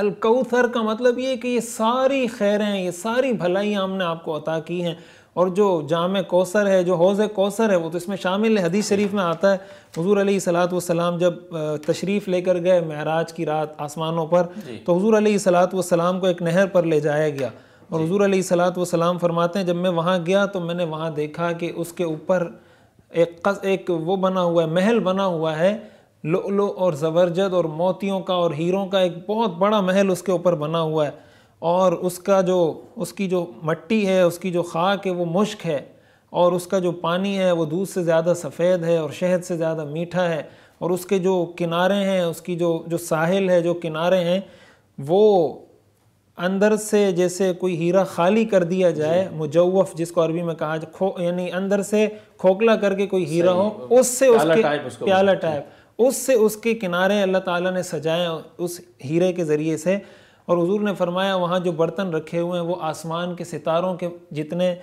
الکوثر کا مطلب یہ کہ یہ ساری خیریں یہ ساری بھلائیاں ہم نے آپ کو عطا کی ہیں اور جو جامع کوثر ہے جو حوض کوثر ہے وہ تو اس میں شامل ہے حدیث شریف میں آتا ہے حضور علیہ سلاد والسلام جب تشریف لے کر گئے معراج کی رات آسمانوں پر جی۔ تو حضور علیہ صلاحت والسلام کو ایک نہر پر لے جایا گیا اور جی۔ حضور علیہ سلاحت والسلام فرماتے ہیں جب میں وہاں گیا تو میں نے وہاں دیکھا کہ اس کے اوپر ایک قص ایک وہ بنا ہوا ہے محل بنا ہوا ہے لو اور زورجد اور موتیوں کا اور ہیروں کا ایک بہت بڑا محل اس کے اوپر بنا ہوا ہے اور اس کا جو اس کی جو مٹی ہے اس کی جو خاک ہے وہ مشک ہے اور اس کا جو پانی ہے وہ دودھ سے زیادہ سفید ہے اور شہد سے زیادہ میٹھا ہے اور اس کے جو کنارے ہیں اس کی جو جو ساحل ہے جو کنارے ہیں وہ اندر سے جیسے کوئی ہیرا خالی کر دیا جائے جی۔ مجوف جس کو عربی میں کہا جائے کھو یعنی اندر سے کھوکھلا کر کے کوئی ہیرا ہو اس سے اس کے پیالہ ٹائپ اس سے اس کے کنارے اللہ تعالیٰ نے سجائے اس ہیرے کے ذریعے سے اور حضور نے فرمایا وہاں جو برتن رکھے ہوئے ہیں وہ آسمان کے ستاروں کے جتنے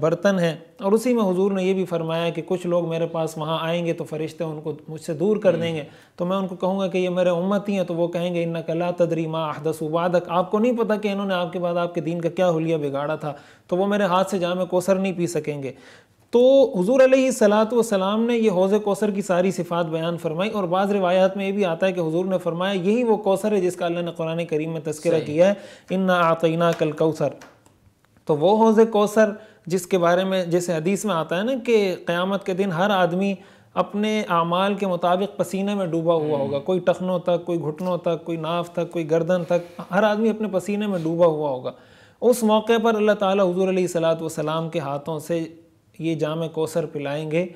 برتن ہیں اور اسی میں حضور نے یہ بھی فرمایا کہ کچھ لوگ میرے پاس وہاں آئیں گے تو فرشتے ان کو مجھ سے دور کر دیں گے تو میں ان کو کہوں گا کہ یہ میرے امتی ہیں تو وہ کہیں گے ان لا تدری ما احدث و بادک آپ کو نہیں پتہ کہ انہوں نے آپ کے بعد آپ کے دین کا کیا حلیہ بگاڑا تھا تو وہ میرے ہاتھ سے جامع کوسر نہیں پی سکیں گے تو حضور علیہ صلاحت وسلام نے یہ حوض کوثر کی ساری صفات بیان فرمائی اور بعض روایات میں یہ بھی آتا ہے کہ حضور نے فرمایا یہی وہ کوثر ہے جس کا اللہ نے قرآن کریم میں تذکرہ کیا ہے انعقینہ کل کوثر تو وہ حوض کوثر جس کے بارے میں جیسے حدیث میں آتا ہے نا کہ قیامت کے دن ہر آدمی اپنے اعمال کے مطابق پسینے میں ڈوبا ہوا ہوگا کوئی ٹخنوں تک کوئی گھٹنوں تک کوئی ناف تک کوئی گردن تک ہر آدمی اپنے پسینے میں ڈوبا ہوا ہوگا اس موقع پر اللہ تعالیٰ حضور علیہ صلاحت وسلام کے ہاتھوں سے یہ جام کوسر پلائیں گے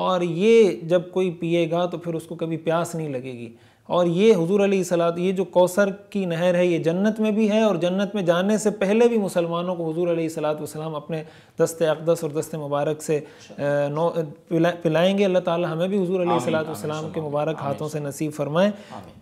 اور یہ جب کوئی پیے گا تو پھر اس کو کبھی پیاس نہیں لگے گی اور یہ حضور علیہ السلام یہ جو کوثر کی نہر ہے یہ جنت میں بھی ہے اور جنت میں جانے سے پہلے بھی مسلمانوں کو حضور علیہ السلام اپنے دست اقدس اور دست مبارک سے پلائیں گے اللہ تعالی ہمیں بھی حضور علیہ السلام والسلام کے مبارک ہاتھوں سے نصیب فرمائیں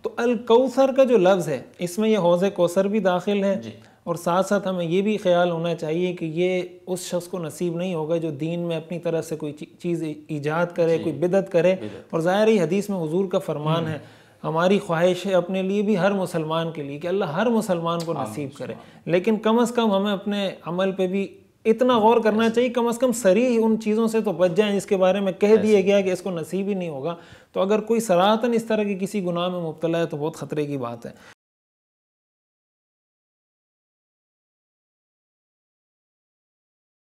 تو الکوثر کا جو لفظ ہے اس میں یہ حوض کوثر بھی داخل ہے جی۔ اور ساتھ ساتھ ہمیں یہ بھی خیال ہونا چاہیے کہ یہ اس شخص کو نصیب نہیں ہوگا جو دین میں اپنی طرح سے کوئی چیز ایجاد کرے جی، کوئی بدت کرے اور ظاہر ہی حدیث میں حضور کا فرمان ہے ہماری خواہش ہے اپنے لیے بھی ہر مسلمان کے لیے کہ اللہ ہر مسلمان کو نصیب کرے لیکن کم از کم ہمیں اپنے عمل پہ بھی اتنا غور کرنا چاہیے کم از کم سری ان چیزوں سے تو بچ جائیں جس کے بارے میں کہہ دیا گیا کہ اس کو نصیب ہی نہیں ہوگا تو اگر کوئی سراتن اس طرح کی کسی گناہ میں مبتلا ہے تو بہت خطرے کی بات ہے